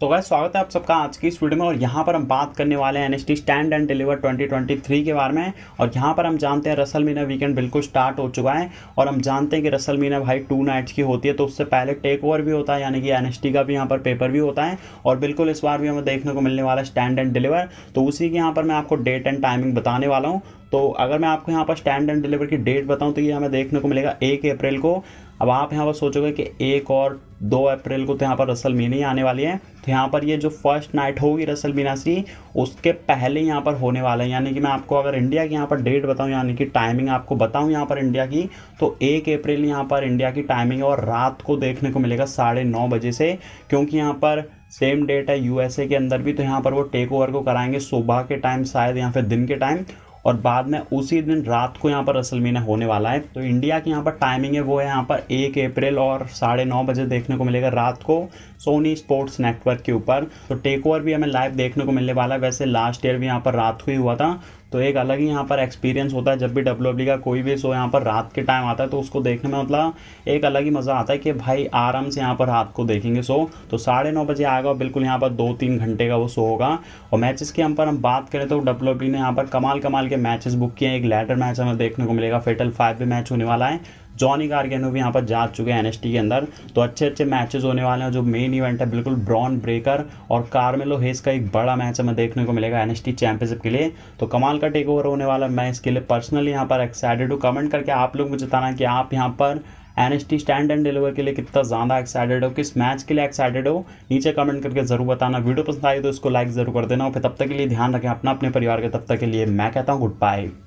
तो वह स्वागत है आप सबका आज की इस वीडियो में और यहाँ पर हम बात करने वाले हैं एनएसटी स्टैंड एंड डिलीवर 2023 के बारे में और यहाँ पर हम जानते हैं रसल मीना वीकेंड बिल्कुल स्टार्ट हो चुका है और हम जानते हैं कि रसल मीना भाई टू नाइट्स की होती है तो उससे पहले टेक ओवर भी होता है यानी कि एन का भी यहाँ पर पेपर भी होता है और बिल्कुल इस बार भी हमें देखने को मिलने वाला स्टैंड एंड डिलीवर तो उसी के यहाँ पर मैं आपको डेट एंड टाइमिंग बताने वाला हूँ तो अगर मैं आपको यहाँ पर स्टैंड एंड डिलीवर की डेट बताऊँ तो ये हमें देखने को मिलेगा एक अप्रैल को अब आप यहाँ पर सोचोगे कि एक और दो अप्रैल को तो यहाँ पर रसल मीना ही आने वाली है तो यहाँ पर ये जो फर्स्ट नाइट होगी रसल मीना सी उसके पहले यहाँ पर होने वाला है यानी कि मैं आपको अगर इंडिया की यहाँ पर डेट बताऊँ यानी कि टाइमिंग आपको बताऊँ यहाँ पर इंडिया की तो एक अप्रैल यहाँ पर इंडिया की टाइमिंग और रात को देखने को मिलेगा साढ़े नौ बजे से क्योंकि यहाँ पर सेम डेट है यूएसए के अंदर भी तो यहाँ पर वो टेक ओवर को कराएंगे सुबह के टाइम शायद या फिर दिन के टाइम और बाद में उसी दिन रात को यहाँ पर रसलमीना होने वाला है तो इंडिया की यहाँ पर टाइमिंग है वो है यहाँ पर एक अप्रैल और साढ़े नौ बजे देखने को मिलेगा रात को सोनी स्पोर्ट्स नेटवर्क के ऊपर तो टेक ओवर भी हमें लाइव देखने को मिलने वाला है वैसे लास्ट ईयर भी यहाँ पर रात को ही हुआ था तो एक अलग ही यहाँ पर एक्सपीरियंस होता है जब भी डब्ल्यू का कोई भी शो यहाँ पर रात के टाइम आता है तो उसको देखने में मतलब एक अलग ही मज़ा आता है कि भाई आराम से यहाँ पर रात को देखेंगे शो तो साढ़े नौ बजे आएगा और बिल्कुल यहाँ पर दो तीन घंटे का वो शो होगा और मैचेस की हम पर हम बात करें तो डब्ल्यू ने यहाँ पर कमाल कमाल के मैचेस बुक किए हैं एक लेटर मैच हमें देखने को मिलेगा फेटल फाइव भी मैच होने वाला है जॉनी गार्गेनो भी यहाँ पर जा चुके हैं एनएसटी के अंदर तो अच्छे अच्छे मैचेस होने वाले हैं जो मेन इवेंट है बिल्कुल ब्रॉन ब्रेकर और कार्मेलो हेस का एक बड़ा मैच हमें देखने को मिलेगा एनएसटी चैंपियनशिप के लिए तो कमाल का टेक ओवर होने वाला मैं इसके लिए पर्सनली यहाँ पर एक्साइटेड हूँ कमेंट करके आप लोग मुझे बताना कि आप यहाँ पर N S T stand and deliver के लिए कितना ज़्यादा एक्साइटेड हो किस मैच के लिए एक्साइटेड हो नीचे कमेंट करके ज़रूर बताना वीडियो पसंद आई तो इसको लाइक ज़रूर कर देना और फिर तब तक के लिए ध्यान रखें अपना अपने परिवार के तब तक के लिए मैं कहता हूँ गुड बाय